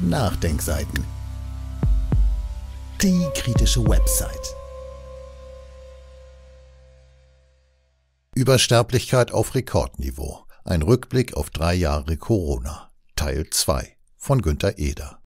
Nachdenkseiten. Die kritische Website. Übersterblichkeit auf Rekordniveau. Ein Rückblick auf drei Jahre Corona. Teil 2 von Günter Eder.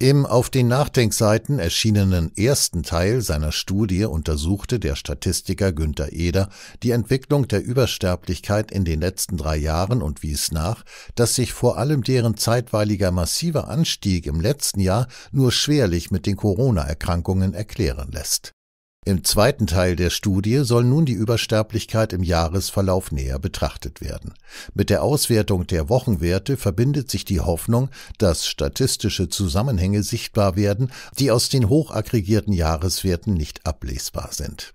Im auf den Nachdenkseiten erschienenen ersten Teil seiner Studie untersuchte der Statistiker Günter Eder die Entwicklung der Übersterblichkeit in den letzten drei Jahren und wies nach, dass sich vor allem deren zeitweiliger massiver Anstieg im letzten Jahr nur schwerlich mit den Corona-Erkrankungen erklären lässt im zweiten Teil der Studie soll nun die Übersterblichkeit im Jahresverlauf näher betrachtet werden. Mit der Auswertung der Wochenwerte verbindet sich die Hoffnung, dass statistische Zusammenhänge sichtbar werden, die aus den hoch aggregierten Jahreswerten nicht ablesbar sind.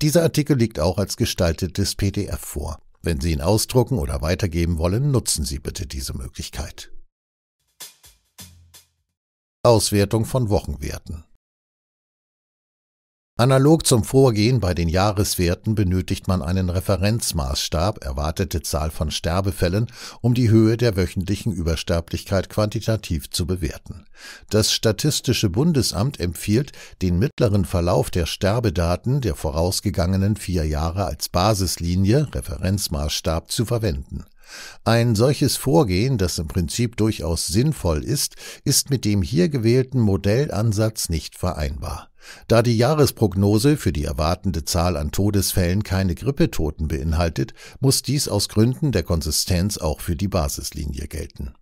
Dieser Artikel liegt auch als gestaltetes PDF vor. Wenn Sie ihn ausdrucken oder weitergeben wollen, nutzen Sie bitte diese Möglichkeit. Auswertung von Wochenwerten Analog zum Vorgehen bei den Jahreswerten benötigt man einen Referenzmaßstab, erwartete Zahl von Sterbefällen, um die Höhe der wöchentlichen Übersterblichkeit quantitativ zu bewerten. Das Statistische Bundesamt empfiehlt, den mittleren Verlauf der Sterbedaten der vorausgegangenen vier Jahre als Basislinie, Referenzmaßstab, zu verwenden. Ein solches Vorgehen, das im Prinzip durchaus sinnvoll ist, ist mit dem hier gewählten Modellansatz nicht vereinbar. Da die Jahresprognose für die erwartende Zahl an Todesfällen keine Grippetoten beinhaltet, muss dies aus Gründen der Konsistenz auch für die Basislinie gelten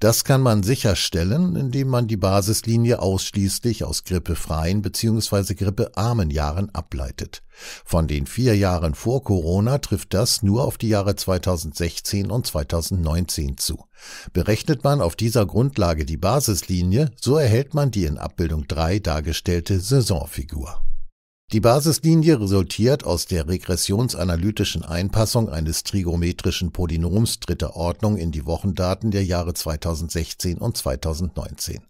das kann man sicherstellen, indem man die Basislinie ausschließlich aus grippefreien bzw. grippearmen Jahren ableitet. Von den vier Jahren vor Corona trifft das nur auf die Jahre 2016 und 2019 zu. Berechnet man auf dieser Grundlage die Basislinie, so erhält man die in Abbildung 3 dargestellte Saisonfigur. Die Basislinie resultiert aus der regressionsanalytischen Einpassung eines trigonometrischen Polynoms dritter Ordnung in die Wochendaten der Jahre 2016 und 2019.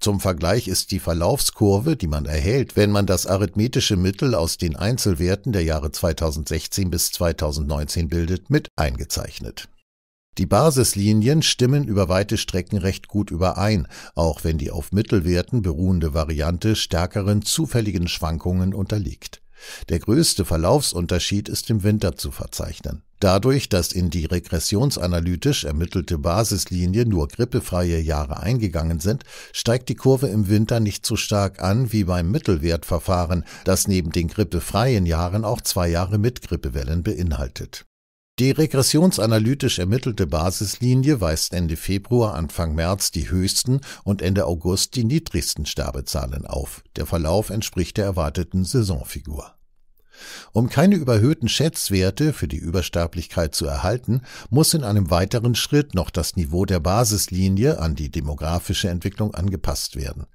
Zum Vergleich ist die Verlaufskurve, die man erhält, wenn man das arithmetische Mittel aus den Einzelwerten der Jahre 2016 bis 2019 bildet, mit eingezeichnet die Basislinien stimmen über weite Strecken recht gut überein, auch wenn die auf Mittelwerten beruhende Variante stärkeren zufälligen Schwankungen unterliegt. Der größte Verlaufsunterschied ist im Winter zu verzeichnen. Dadurch, dass in die regressionsanalytisch ermittelte Basislinie nur grippefreie Jahre eingegangen sind, steigt die Kurve im Winter nicht so stark an wie beim Mittelwertverfahren, das neben den grippefreien Jahren auch zwei Jahre mit Grippewellen beinhaltet die regressionsanalytisch ermittelte Basislinie weist Ende Februar, Anfang März die höchsten und Ende August die niedrigsten Sterbezahlen auf. Der Verlauf entspricht der erwarteten Saisonfigur. Um keine überhöhten Schätzwerte für die Übersterblichkeit zu erhalten, muss in einem weiteren Schritt noch das Niveau der Basislinie an die demografische Entwicklung angepasst werden.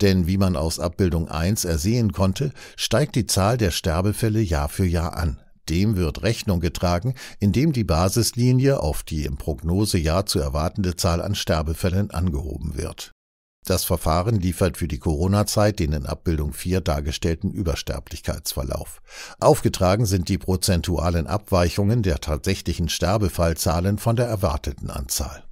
Denn wie man aus Abbildung 1 ersehen konnte, steigt die Zahl der Sterbefälle Jahr für Jahr an. Dem wird Rechnung getragen, indem die Basislinie auf die im Prognosejahr zu erwartende Zahl an Sterbefällen angehoben wird. Das Verfahren liefert für die Corona-Zeit den in Abbildung 4 dargestellten Übersterblichkeitsverlauf. Aufgetragen sind die prozentualen Abweichungen der tatsächlichen Sterbefallzahlen von der erwarteten Anzahl.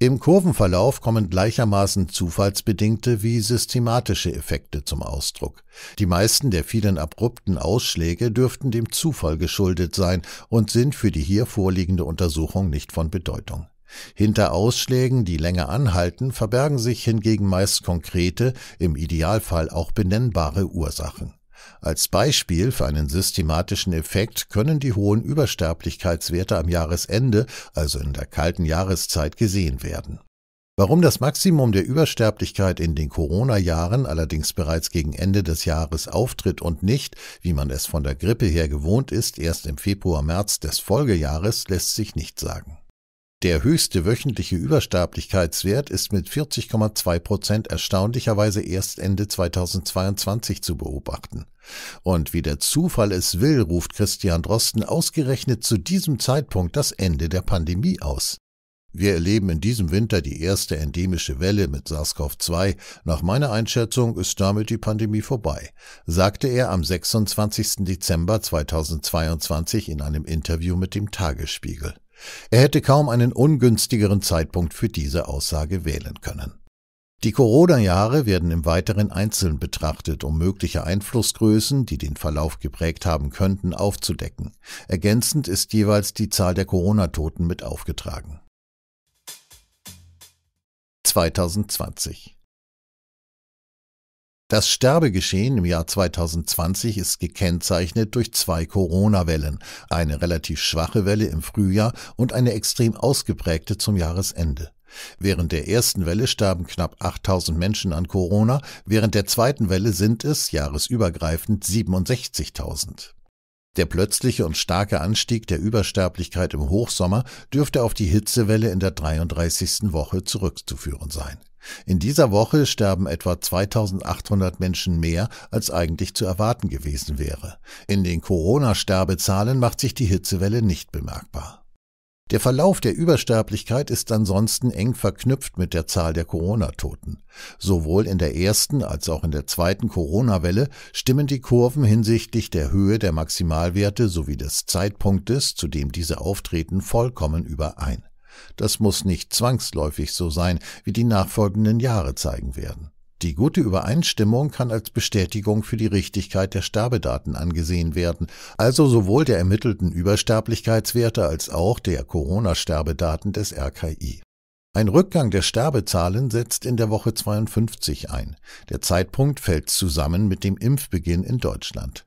Im Kurvenverlauf kommen gleichermaßen zufallsbedingte wie systematische Effekte zum Ausdruck. Die meisten der vielen abrupten Ausschläge dürften dem Zufall geschuldet sein und sind für die hier vorliegende Untersuchung nicht von Bedeutung. Hinter Ausschlägen, die länger anhalten, verbergen sich hingegen meist konkrete, im Idealfall auch benennbare Ursachen. Als Beispiel für einen systematischen Effekt können die hohen Übersterblichkeitswerte am Jahresende, also in der kalten Jahreszeit, gesehen werden. Warum das Maximum der Übersterblichkeit in den Corona-Jahren allerdings bereits gegen Ende des Jahres auftritt und nicht, wie man es von der Grippe her gewohnt ist, erst im Februar-März des Folgejahres, lässt sich nicht sagen. Der höchste wöchentliche Übersterblichkeitswert ist mit 40,2 Prozent erstaunlicherweise erst Ende 2022 zu beobachten. Und wie der Zufall es will, ruft Christian Drosten ausgerechnet zu diesem Zeitpunkt das Ende der Pandemie aus. Wir erleben in diesem Winter die erste endemische Welle mit SARS-CoV-2. Nach meiner Einschätzung ist damit die Pandemie vorbei, sagte er am 26. Dezember 2022 in einem Interview mit dem Tagesspiegel. Er hätte kaum einen ungünstigeren Zeitpunkt für diese Aussage wählen können. Die Corona-Jahre werden im Weiteren einzeln betrachtet, um mögliche Einflussgrößen, die den Verlauf geprägt haben könnten, aufzudecken. Ergänzend ist jeweils die Zahl der Corona-Toten mit aufgetragen. 2020 das Sterbegeschehen im Jahr 2020 ist gekennzeichnet durch zwei Corona-Wellen, eine relativ schwache Welle im Frühjahr und eine extrem ausgeprägte zum Jahresende. Während der ersten Welle starben knapp 8000 Menschen an Corona, während der zweiten Welle sind es jahresübergreifend 67.000. Der plötzliche und starke Anstieg der Übersterblichkeit im Hochsommer dürfte auf die Hitzewelle in der 33. Woche zurückzuführen sein. In dieser Woche sterben etwa 2800 Menschen mehr, als eigentlich zu erwarten gewesen wäre. In den Corona-Sterbezahlen macht sich die Hitzewelle nicht bemerkbar. Der Verlauf der Übersterblichkeit ist ansonsten eng verknüpft mit der Zahl der Corona-Toten. Sowohl in der ersten als auch in der zweiten Corona-Welle stimmen die Kurven hinsichtlich der Höhe der Maximalwerte sowie des Zeitpunktes, zu dem diese auftreten, vollkommen überein. Das muss nicht zwangsläufig so sein, wie die nachfolgenden Jahre zeigen werden. Die gute Übereinstimmung kann als Bestätigung für die Richtigkeit der Sterbedaten angesehen werden, also sowohl der ermittelten Übersterblichkeitswerte als auch der Corona-Sterbedaten des RKI. Ein Rückgang der Sterbezahlen setzt in der Woche 52 ein. Der Zeitpunkt fällt zusammen mit dem Impfbeginn in Deutschland.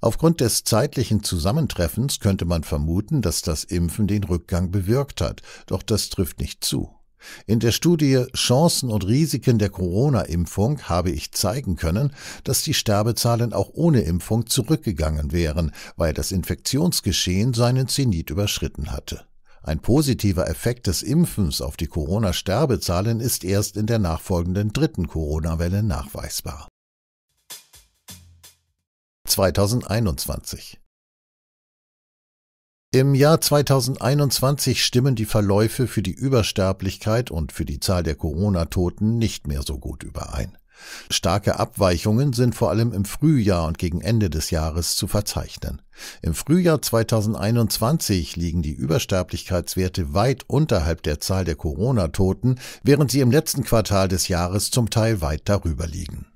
Aufgrund des zeitlichen Zusammentreffens könnte man vermuten, dass das Impfen den Rückgang bewirkt hat, doch das trifft nicht zu. In der Studie Chancen und Risiken der Corona-Impfung habe ich zeigen können, dass die Sterbezahlen auch ohne Impfung zurückgegangen wären, weil das Infektionsgeschehen seinen Zenit überschritten hatte. Ein positiver Effekt des Impfens auf die Corona-Sterbezahlen ist erst in der nachfolgenden dritten Corona-Welle nachweisbar 2021 Im Jahr 2021 stimmen die Verläufe für die Übersterblichkeit und für die Zahl der Corona-Toten nicht mehr so gut überein. Starke Abweichungen sind vor allem im Frühjahr und gegen Ende des Jahres zu verzeichnen. Im Frühjahr 2021 liegen die Übersterblichkeitswerte weit unterhalb der Zahl der Corona-Toten, während sie im letzten Quartal des Jahres zum Teil weit darüber liegen.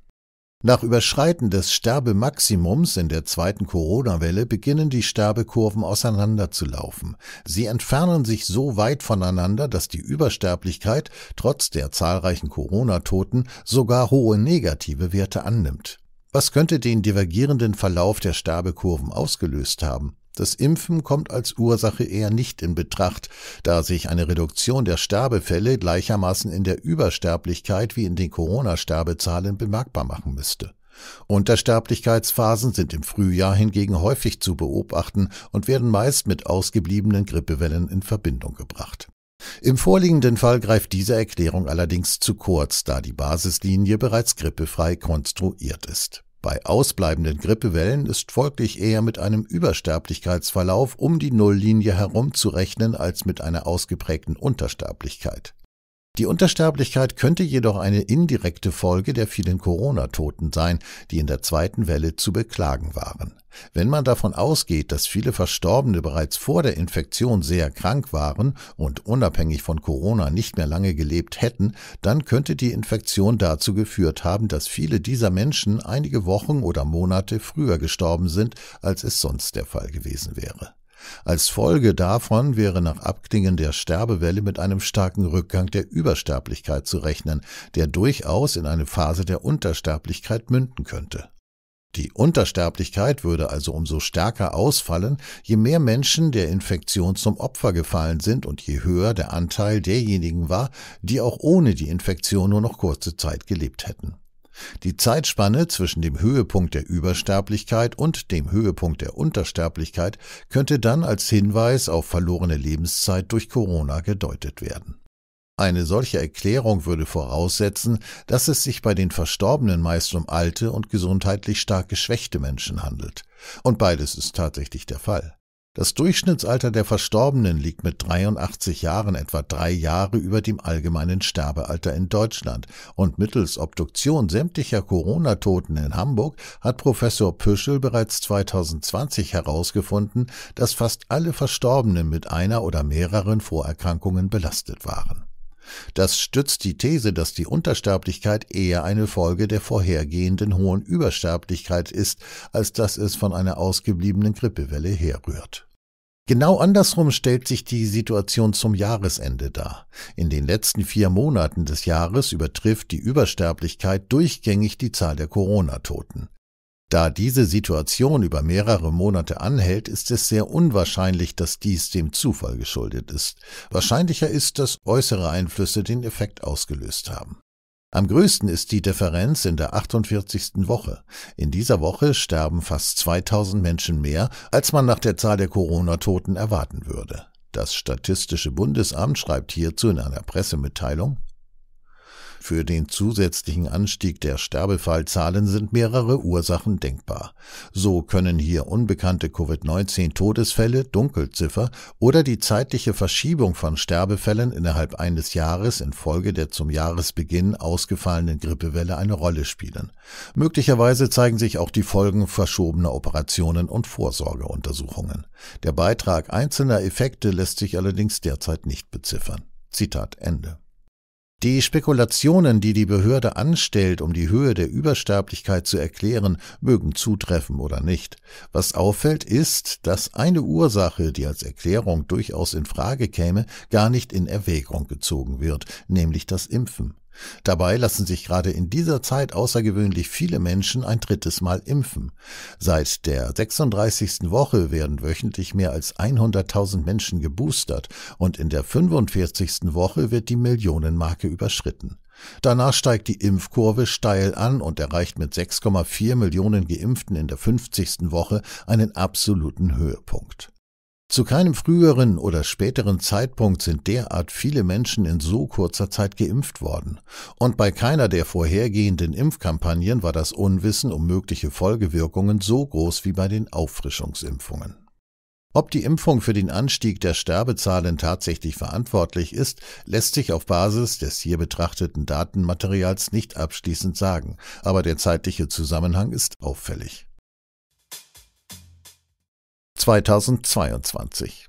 Nach Überschreiten des Sterbemaximums in der zweiten Corona-Welle beginnen die Sterbekurven auseinanderzulaufen. Sie entfernen sich so weit voneinander, dass die Übersterblichkeit trotz der zahlreichen Corona-Toten sogar hohe negative Werte annimmt. Was könnte den divergierenden Verlauf der Sterbekurven ausgelöst haben? Das Impfen kommt als Ursache eher nicht in Betracht, da sich eine Reduktion der Sterbefälle gleichermaßen in der Übersterblichkeit wie in den Corona-Sterbezahlen bemerkbar machen müsste. Untersterblichkeitsphasen sind im Frühjahr hingegen häufig zu beobachten und werden meist mit ausgebliebenen Grippewellen in Verbindung gebracht. Im vorliegenden Fall greift diese Erklärung allerdings zu kurz, da die Basislinie bereits grippefrei konstruiert ist. Bei ausbleibenden Grippewellen ist folglich eher mit einem Übersterblichkeitsverlauf um die Nulllinie herum zu rechnen als mit einer ausgeprägten Untersterblichkeit die Untersterblichkeit könnte jedoch eine indirekte Folge der vielen Corona-Toten sein, die in der zweiten Welle zu beklagen waren. Wenn man davon ausgeht, dass viele Verstorbene bereits vor der Infektion sehr krank waren und unabhängig von Corona nicht mehr lange gelebt hätten, dann könnte die Infektion dazu geführt haben, dass viele dieser Menschen einige Wochen oder Monate früher gestorben sind, als es sonst der Fall gewesen wäre. Als Folge davon wäre nach Abklingen der Sterbewelle mit einem starken Rückgang der Übersterblichkeit zu rechnen, der durchaus in eine Phase der Untersterblichkeit münden könnte. Die Untersterblichkeit würde also umso stärker ausfallen, je mehr Menschen der Infektion zum Opfer gefallen sind und je höher der Anteil derjenigen war, die auch ohne die Infektion nur noch kurze Zeit gelebt hätten. Die Zeitspanne zwischen dem Höhepunkt der Übersterblichkeit und dem Höhepunkt der Untersterblichkeit könnte dann als Hinweis auf verlorene Lebenszeit durch Corona gedeutet werden. Eine solche Erklärung würde voraussetzen, dass es sich bei den Verstorbenen meist um alte und gesundheitlich stark geschwächte Menschen handelt. Und beides ist tatsächlich der Fall. Das Durchschnittsalter der Verstorbenen liegt mit 83 Jahren etwa drei Jahre über dem allgemeinen Sterbealter in Deutschland. Und mittels Obduktion sämtlicher Corona-Toten in Hamburg hat Professor Püschel bereits 2020 herausgefunden, dass fast alle Verstorbenen mit einer oder mehreren Vorerkrankungen belastet waren. Das stützt die These, dass die Untersterblichkeit eher eine Folge der vorhergehenden hohen Übersterblichkeit ist, als dass es von einer ausgebliebenen Grippewelle herrührt. Genau andersrum stellt sich die Situation zum Jahresende dar. In den letzten vier Monaten des Jahres übertrifft die Übersterblichkeit durchgängig die Zahl der Corona-Toten. Da diese Situation über mehrere Monate anhält, ist es sehr unwahrscheinlich, dass dies dem Zufall geschuldet ist. Wahrscheinlicher ist, dass äußere Einflüsse den Effekt ausgelöst haben. Am größten ist die Differenz in der 48. Woche. In dieser Woche sterben fast 2000 Menschen mehr, als man nach der Zahl der Corona-Toten erwarten würde. Das Statistische Bundesamt schreibt hierzu in einer Pressemitteilung für den zusätzlichen Anstieg der Sterbefallzahlen sind mehrere Ursachen denkbar. So können hier unbekannte Covid-19-Todesfälle, Dunkelziffer oder die zeitliche Verschiebung von Sterbefällen innerhalb eines Jahres infolge der zum Jahresbeginn ausgefallenen Grippewelle eine Rolle spielen. Möglicherweise zeigen sich auch die Folgen verschobener Operationen und Vorsorgeuntersuchungen. Der Beitrag einzelner Effekte lässt sich allerdings derzeit nicht beziffern. Zitat Ende. Die Spekulationen, die die Behörde anstellt, um die Höhe der Übersterblichkeit zu erklären, mögen zutreffen oder nicht. Was auffällt, ist, dass eine Ursache, die als Erklärung durchaus in Frage käme, gar nicht in Erwägung gezogen wird, nämlich das Impfen. Dabei lassen sich gerade in dieser Zeit außergewöhnlich viele Menschen ein drittes Mal impfen. Seit der 36. Woche werden wöchentlich mehr als 100.000 Menschen geboostert und in der 45. Woche wird die Millionenmarke überschritten. Danach steigt die Impfkurve steil an und erreicht mit 6,4 Millionen Geimpften in der 50. Woche einen absoluten Höhepunkt. Zu keinem früheren oder späteren Zeitpunkt sind derart viele Menschen in so kurzer Zeit geimpft worden. Und bei keiner der vorhergehenden Impfkampagnen war das Unwissen um mögliche Folgewirkungen so groß wie bei den Auffrischungsimpfungen. Ob die Impfung für den Anstieg der Sterbezahlen tatsächlich verantwortlich ist, lässt sich auf Basis des hier betrachteten Datenmaterials nicht abschließend sagen, aber der zeitliche Zusammenhang ist auffällig. 2022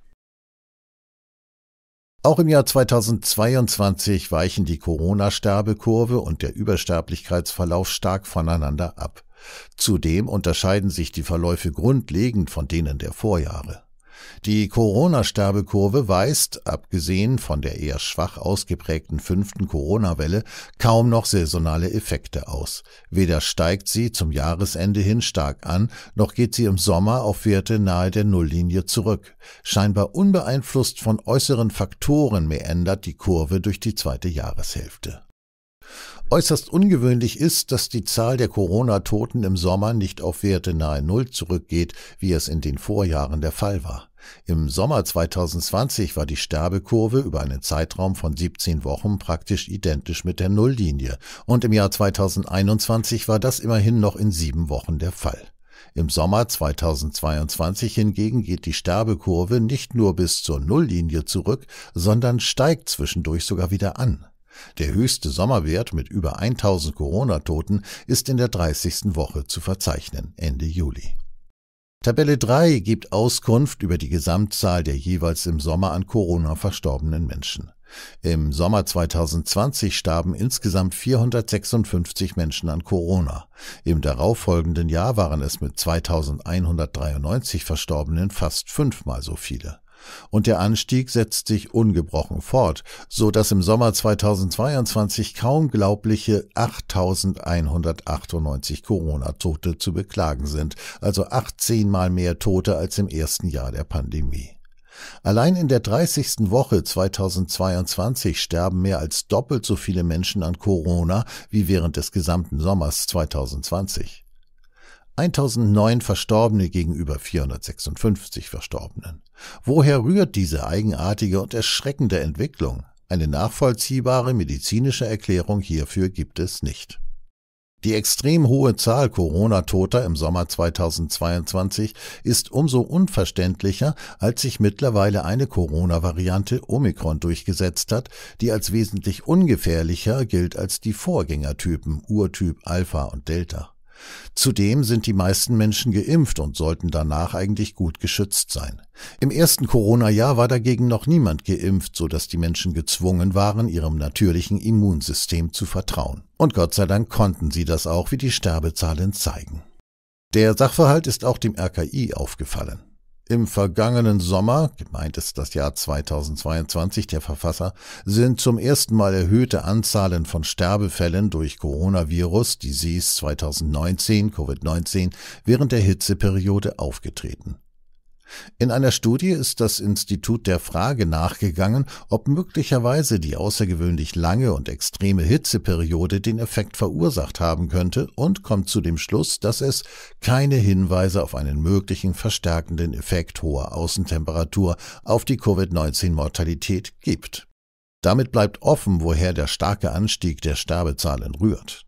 Auch im Jahr 2022 weichen die Corona-Sterbekurve und der Übersterblichkeitsverlauf stark voneinander ab. Zudem unterscheiden sich die Verläufe grundlegend von denen der Vorjahre. Die Corona-Sterbekurve weist, abgesehen von der eher schwach ausgeprägten fünften Corona-Welle, kaum noch saisonale Effekte aus. Weder steigt sie zum Jahresende hin stark an, noch geht sie im Sommer auf Werte nahe der Nulllinie zurück. Scheinbar unbeeinflusst von äußeren Faktoren meandert die Kurve durch die zweite Jahreshälfte. Äußerst ungewöhnlich ist, dass die Zahl der Corona-Toten im Sommer nicht auf Werte nahe Null zurückgeht, wie es in den Vorjahren der Fall war. Im Sommer 2020 war die Sterbekurve über einen Zeitraum von 17 Wochen praktisch identisch mit der Nulllinie und im Jahr 2021 war das immerhin noch in sieben Wochen der Fall. Im Sommer 2022 hingegen geht die Sterbekurve nicht nur bis zur Nulllinie zurück, sondern steigt zwischendurch sogar wieder an. Der höchste Sommerwert mit über 1000 Corona-Toten ist in der 30. Woche zu verzeichnen, Ende Juli. Tabelle 3 gibt Auskunft über die Gesamtzahl der jeweils im Sommer an Corona verstorbenen Menschen. Im Sommer 2020 starben insgesamt 456 Menschen an Corona. Im darauffolgenden Jahr waren es mit 2193 Verstorbenen fast fünfmal so viele und der Anstieg setzt sich ungebrochen fort, so dass im Sommer 2022 kaum glaubliche 8198 Corona-Tote zu beklagen sind, also 18 mal mehr Tote als im ersten Jahr der Pandemie. Allein in der 30. Woche 2022 sterben mehr als doppelt so viele Menschen an Corona wie während des gesamten Sommers 2020. 1009 Verstorbene gegenüber 456 Verstorbenen. Woher rührt diese eigenartige und erschreckende Entwicklung? Eine nachvollziehbare medizinische Erklärung hierfür gibt es nicht. Die extrem hohe Zahl Corona-Toter im Sommer 2022 ist umso unverständlicher, als sich mittlerweile eine Corona-Variante Omikron durchgesetzt hat, die als wesentlich ungefährlicher gilt als die Vorgängertypen Urtyp Alpha und Delta. Zudem sind die meisten Menschen geimpft und sollten danach eigentlich gut geschützt sein. Im ersten Corona-Jahr war dagegen noch niemand geimpft, so dass die Menschen gezwungen waren, ihrem natürlichen Immunsystem zu vertrauen. Und Gott sei Dank konnten sie das auch, wie die Sterbezahlen zeigen. Der Sachverhalt ist auch dem RKI aufgefallen. Im vergangenen Sommer, gemeint ist das Jahr 2022 der Verfasser, sind zum ersten Mal erhöhte Anzahlen von Sterbefällen durch Coronavirus, Disease 2019, Covid-19, während der Hitzeperiode aufgetreten in einer Studie ist das Institut der Frage nachgegangen, ob möglicherweise die außergewöhnlich lange und extreme Hitzeperiode den Effekt verursacht haben könnte und kommt zu dem Schluss, dass es keine Hinweise auf einen möglichen verstärkenden Effekt hoher Außentemperatur auf die Covid-19-Mortalität gibt. Damit bleibt offen, woher der starke Anstieg der Sterbezahlen rührt.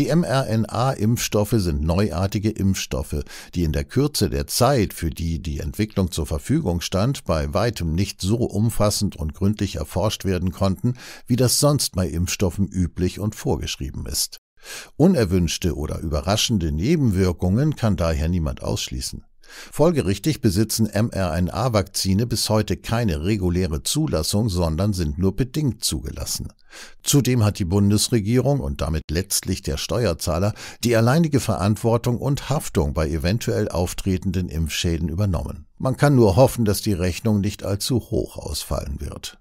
Die mRNA-Impfstoffe sind neuartige Impfstoffe, die in der Kürze der Zeit, für die die Entwicklung zur Verfügung stand, bei weitem nicht so umfassend und gründlich erforscht werden konnten, wie das sonst bei Impfstoffen üblich und vorgeschrieben ist. Unerwünschte oder überraschende Nebenwirkungen kann daher niemand ausschließen. Folgerichtig besitzen mRNA-Vakzine bis heute keine reguläre Zulassung, sondern sind nur bedingt zugelassen. Zudem hat die Bundesregierung und damit letztlich der Steuerzahler die alleinige Verantwortung und Haftung bei eventuell auftretenden Impfschäden übernommen. Man kann nur hoffen, dass die Rechnung nicht allzu hoch ausfallen wird.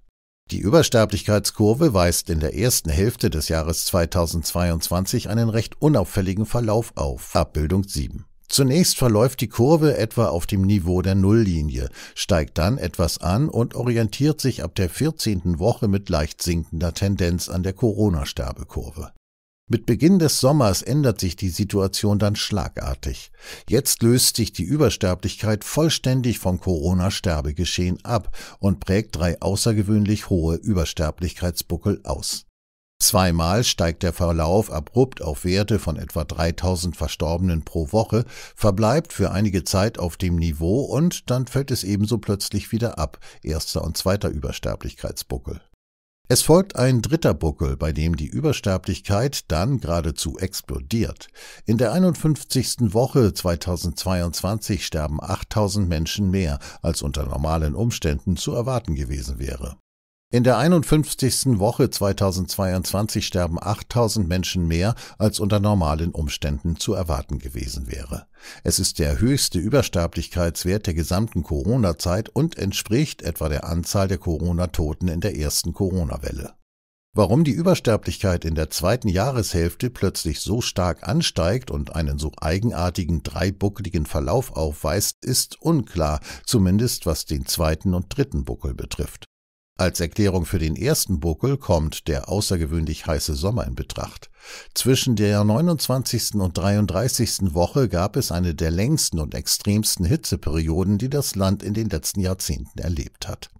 Die Übersterblichkeitskurve weist in der ersten Hälfte des Jahres 2022 einen recht unauffälligen Verlauf auf. Abbildung 7. Zunächst verläuft die Kurve etwa auf dem Niveau der Nulllinie, steigt dann etwas an und orientiert sich ab der 14. Woche mit leicht sinkender Tendenz an der Corona-Sterbekurve. Mit Beginn des Sommers ändert sich die Situation dann schlagartig. Jetzt löst sich die Übersterblichkeit vollständig vom Corona-Sterbegeschehen ab und prägt drei außergewöhnlich hohe Übersterblichkeitsbuckel aus. Zweimal steigt der Verlauf abrupt auf Werte von etwa 3000 Verstorbenen pro Woche, verbleibt für einige Zeit auf dem Niveau und dann fällt es ebenso plötzlich wieder ab, erster und zweiter Übersterblichkeitsbuckel. Es folgt ein dritter Buckel, bei dem die Übersterblichkeit dann geradezu explodiert. In der 51. Woche 2022 sterben 8000 Menschen mehr, als unter normalen Umständen zu erwarten gewesen wäre. In der 51. Woche 2022 sterben 8000 Menschen mehr, als unter normalen Umständen zu erwarten gewesen wäre. Es ist der höchste Übersterblichkeitswert der gesamten Corona-Zeit und entspricht etwa der Anzahl der Corona-Toten in der ersten Corona-Welle. Warum die Übersterblichkeit in der zweiten Jahreshälfte plötzlich so stark ansteigt und einen so eigenartigen dreibuckligen Verlauf aufweist, ist unklar, zumindest was den zweiten und dritten Buckel betrifft. Als Erklärung für den ersten Buckel kommt der außergewöhnlich heiße Sommer in Betracht. Zwischen der 29. und 33. Woche gab es eine der längsten und extremsten Hitzeperioden, die das Land in den letzten Jahrzehnten erlebt hat.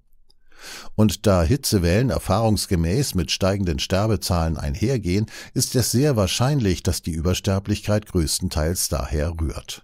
Und da Hitzewellen erfahrungsgemäß mit steigenden Sterbezahlen einhergehen, ist es sehr wahrscheinlich, dass die Übersterblichkeit größtenteils daher rührt.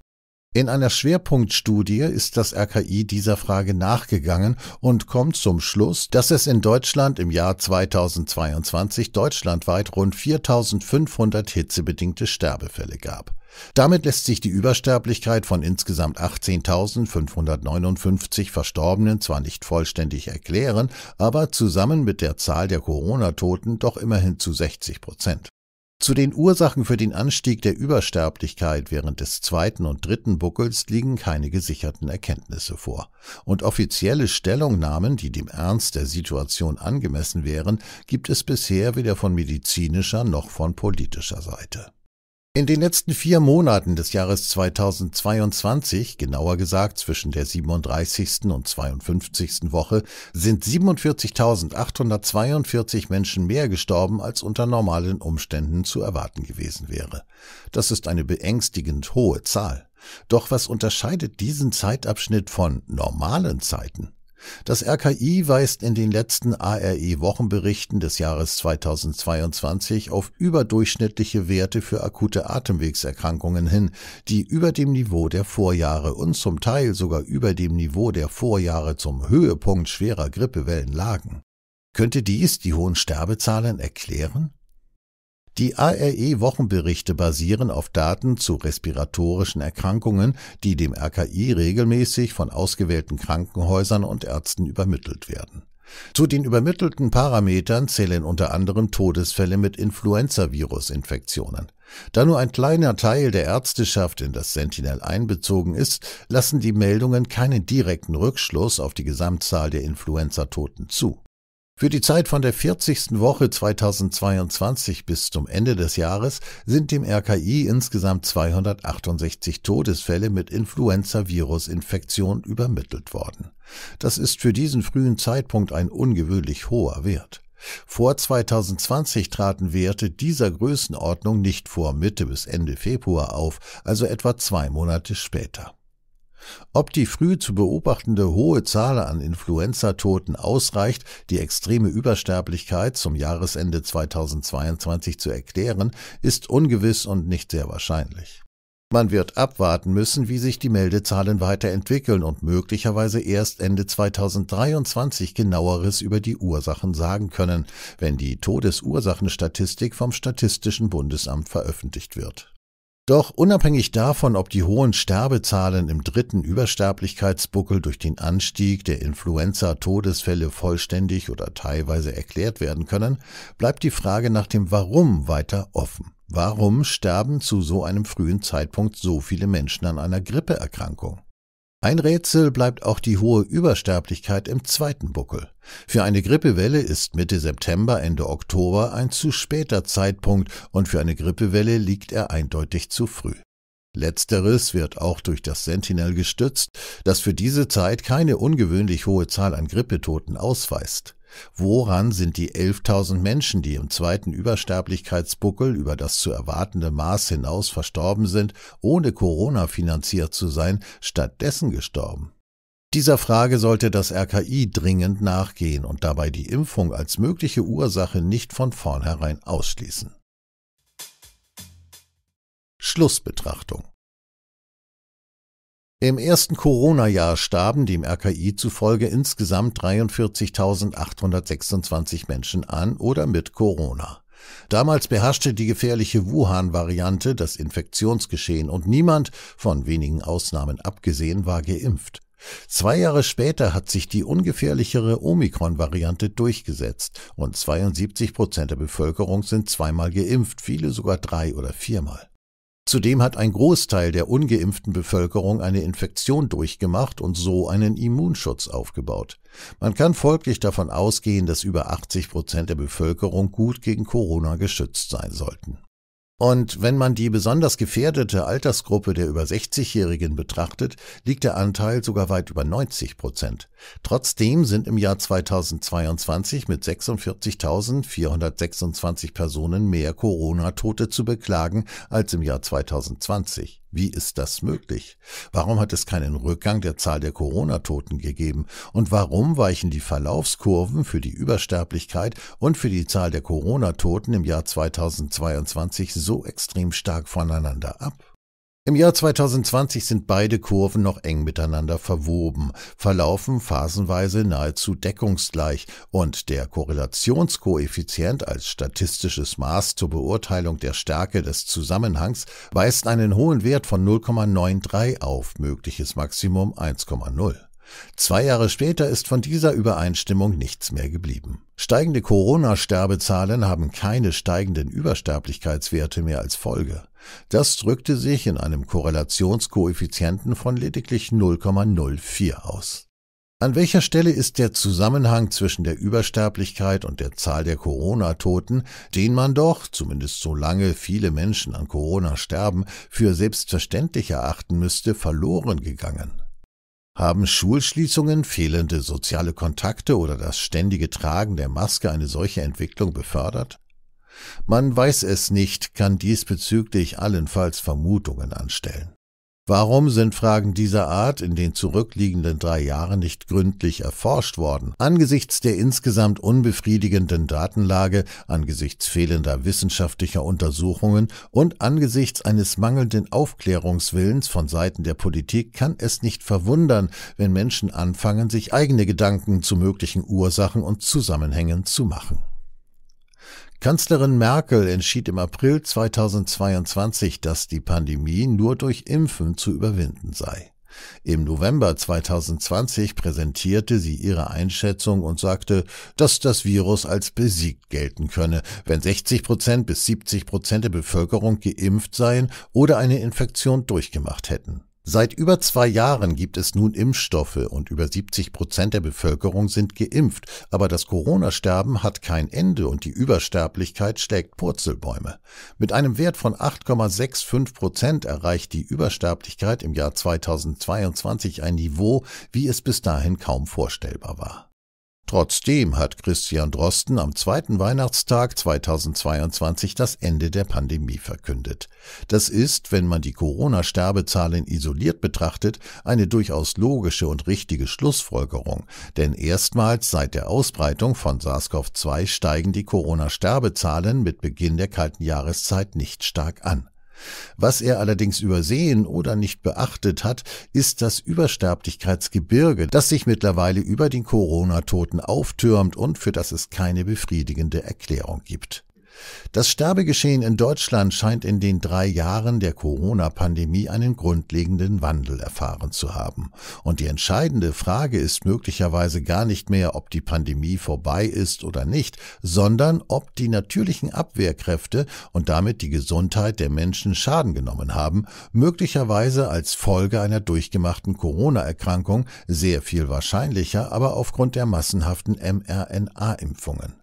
In einer Schwerpunktstudie ist das RKI dieser Frage nachgegangen und kommt zum Schluss, dass es in Deutschland im Jahr 2022 deutschlandweit rund 4500 hitzebedingte Sterbefälle gab. Damit lässt sich die Übersterblichkeit von insgesamt 18.559 Verstorbenen zwar nicht vollständig erklären, aber zusammen mit der Zahl der Corona-Toten doch immerhin zu 60 Prozent. Zu den Ursachen für den Anstieg der Übersterblichkeit während des zweiten und dritten Buckels liegen keine gesicherten Erkenntnisse vor, und offizielle Stellungnahmen, die dem Ernst der Situation angemessen wären, gibt es bisher weder von medizinischer noch von politischer Seite in den letzten vier Monaten des Jahres 2022, genauer gesagt zwischen der 37. und 52. Woche, sind 47.842 Menschen mehr gestorben, als unter normalen Umständen zu erwarten gewesen wäre. Das ist eine beängstigend hohe Zahl. Doch was unterscheidet diesen Zeitabschnitt von normalen Zeiten? Das RKI weist in den letzten ARE-Wochenberichten des Jahres 2022 auf überdurchschnittliche Werte für akute Atemwegserkrankungen hin, die über dem Niveau der Vorjahre und zum Teil sogar über dem Niveau der Vorjahre zum Höhepunkt schwerer Grippewellen lagen. Könnte dies die hohen Sterbezahlen erklären? Die ARE-Wochenberichte basieren auf Daten zu respiratorischen Erkrankungen, die dem RKI regelmäßig von ausgewählten Krankenhäusern und Ärzten übermittelt werden. Zu den übermittelten Parametern zählen unter anderem Todesfälle mit Influenzavirus-Infektionen. Da nur ein kleiner Teil der Ärzteschaft in das Sentinel einbezogen ist, lassen die Meldungen keinen direkten Rückschluss auf die Gesamtzahl der Influenza-Toten zu. Für die Zeit von der 40. Woche 2022 bis zum Ende des Jahres sind dem RKI insgesamt 268 Todesfälle mit Influenza-Virus-Infektion übermittelt worden. Das ist für diesen frühen Zeitpunkt ein ungewöhnlich hoher Wert. Vor 2020 traten Werte dieser Größenordnung nicht vor Mitte bis Ende Februar auf, also etwa zwei Monate später. Ob die früh zu beobachtende hohe Zahl an Influenzatoten ausreicht, die extreme Übersterblichkeit zum Jahresende 2022 zu erklären, ist ungewiss und nicht sehr wahrscheinlich. Man wird abwarten müssen, wie sich die Meldezahlen weiterentwickeln und möglicherweise erst Ende 2023 genaueres über die Ursachen sagen können, wenn die Todesursachenstatistik vom Statistischen Bundesamt veröffentlicht wird. Doch unabhängig davon, ob die hohen Sterbezahlen im dritten Übersterblichkeitsbuckel durch den Anstieg der Influenza-Todesfälle vollständig oder teilweise erklärt werden können, bleibt die Frage nach dem Warum weiter offen. Warum sterben zu so einem frühen Zeitpunkt so viele Menschen an einer Grippeerkrankung? Ein Rätsel bleibt auch die hohe Übersterblichkeit im zweiten Buckel. Für eine Grippewelle ist Mitte September, Ende Oktober ein zu später Zeitpunkt und für eine Grippewelle liegt er eindeutig zu früh. Letzteres wird auch durch das Sentinel gestützt, das für diese Zeit keine ungewöhnlich hohe Zahl an Grippetoten ausweist. Woran sind die 11.000 Menschen, die im zweiten Übersterblichkeitsbuckel über das zu erwartende Maß hinaus verstorben sind, ohne Corona finanziert zu sein, stattdessen gestorben? Dieser Frage sollte das RKI dringend nachgehen und dabei die Impfung als mögliche Ursache nicht von vornherein ausschließen. Schlussbetrachtung im ersten Corona-Jahr starben dem RKI zufolge insgesamt 43.826 Menschen an oder mit Corona. Damals beherrschte die gefährliche Wuhan-Variante das Infektionsgeschehen und niemand, von wenigen Ausnahmen abgesehen, war geimpft. Zwei Jahre später hat sich die ungefährlichere Omikron-Variante durchgesetzt und 72 Prozent der Bevölkerung sind zweimal geimpft, viele sogar drei oder viermal. Zudem hat ein Großteil der ungeimpften Bevölkerung eine Infektion durchgemacht und so einen Immunschutz aufgebaut. Man kann folglich davon ausgehen, dass über 80 Prozent der Bevölkerung gut gegen Corona geschützt sein sollten und wenn man die besonders gefährdete Altersgruppe der über 60-Jährigen betrachtet, liegt der Anteil sogar weit über 90 Prozent. Trotzdem sind im Jahr 2022 mit 46.426 Personen mehr Corona-Tote zu beklagen als im Jahr 2020. Wie ist das möglich? Warum hat es keinen Rückgang der Zahl der Corona-Toten gegeben? Und warum weichen die Verlaufskurven für die Übersterblichkeit und für die Zahl der Corona-Toten im Jahr 2022 so extrem stark voneinander ab? Im Jahr 2020 sind beide Kurven noch eng miteinander verwoben, verlaufen phasenweise nahezu deckungsgleich und der Korrelationskoeffizient als statistisches Maß zur Beurteilung der Stärke des Zusammenhangs weist einen hohen Wert von 0,93 auf, mögliches Maximum 1,0. Zwei Jahre später ist von dieser Übereinstimmung nichts mehr geblieben. Steigende Corona-Sterbezahlen haben keine steigenden Übersterblichkeitswerte mehr als Folge. Das drückte sich in einem Korrelationskoeffizienten von lediglich 0,04 aus. An welcher Stelle ist der Zusammenhang zwischen der Übersterblichkeit und der Zahl der Corona-Toten, den man doch, zumindest solange viele Menschen an Corona sterben, für selbstverständlich erachten müsste, verloren gegangen? Haben Schulschließungen, fehlende soziale Kontakte oder das ständige Tragen der Maske eine solche Entwicklung befördert? Man weiß es nicht, kann diesbezüglich allenfalls Vermutungen anstellen. Warum sind Fragen dieser Art in den zurückliegenden drei Jahren nicht gründlich erforscht worden? Angesichts der insgesamt unbefriedigenden Datenlage, angesichts fehlender wissenschaftlicher Untersuchungen und angesichts eines mangelnden Aufklärungswillens von Seiten der Politik kann es nicht verwundern, wenn Menschen anfangen, sich eigene Gedanken zu möglichen Ursachen und Zusammenhängen zu machen. Kanzlerin Merkel entschied im April 2022, dass die Pandemie nur durch Impfen zu überwinden sei. Im November 2020 präsentierte sie ihre Einschätzung und sagte, dass das Virus als besiegt gelten könne, wenn 60 Prozent bis 70 Prozent der Bevölkerung geimpft seien oder eine Infektion durchgemacht hätten. Seit über zwei Jahren gibt es nun Impfstoffe und über 70 Prozent der Bevölkerung sind geimpft, aber das Corona-Sterben hat kein Ende und die Übersterblichkeit schlägt Purzelbäume. Mit einem Wert von 8,65 Prozent erreicht die Übersterblichkeit im Jahr 2022 ein Niveau, wie es bis dahin kaum vorstellbar war. Trotzdem hat Christian Drosten am zweiten Weihnachtstag 2022 das Ende der Pandemie verkündet. Das ist, wenn man die Corona-Sterbezahlen isoliert betrachtet, eine durchaus logische und richtige Schlussfolgerung, denn erstmals seit der Ausbreitung von SARS-CoV-2 steigen die Corona-Sterbezahlen mit Beginn der kalten Jahreszeit nicht stark an. Was er allerdings übersehen oder nicht beachtet hat, ist das Übersterblichkeitsgebirge, das sich mittlerweile über den Corona-Toten auftürmt und für das es keine befriedigende Erklärung gibt. Das Sterbegeschehen in Deutschland scheint in den drei Jahren der Corona-Pandemie einen grundlegenden Wandel erfahren zu haben. Und die entscheidende Frage ist möglicherweise gar nicht mehr, ob die Pandemie vorbei ist oder nicht, sondern ob die natürlichen Abwehrkräfte und damit die Gesundheit der Menschen Schaden genommen haben, möglicherweise als Folge einer durchgemachten Corona-Erkrankung, sehr viel wahrscheinlicher, aber aufgrund der massenhaften mRNA-Impfungen.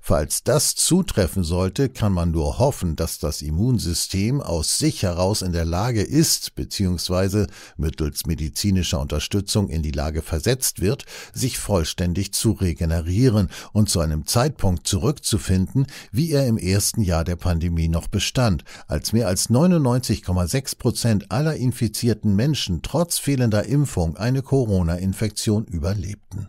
Falls das zutreffen sollte, kann man nur hoffen, dass das Immunsystem aus sich heraus in der Lage ist bzw. mittels medizinischer Unterstützung in die Lage versetzt wird, sich vollständig zu regenerieren und zu einem Zeitpunkt zurückzufinden, wie er im ersten Jahr der Pandemie noch bestand, als mehr als 99,6 Prozent aller infizierten Menschen trotz fehlender Impfung eine Corona-Infektion überlebten.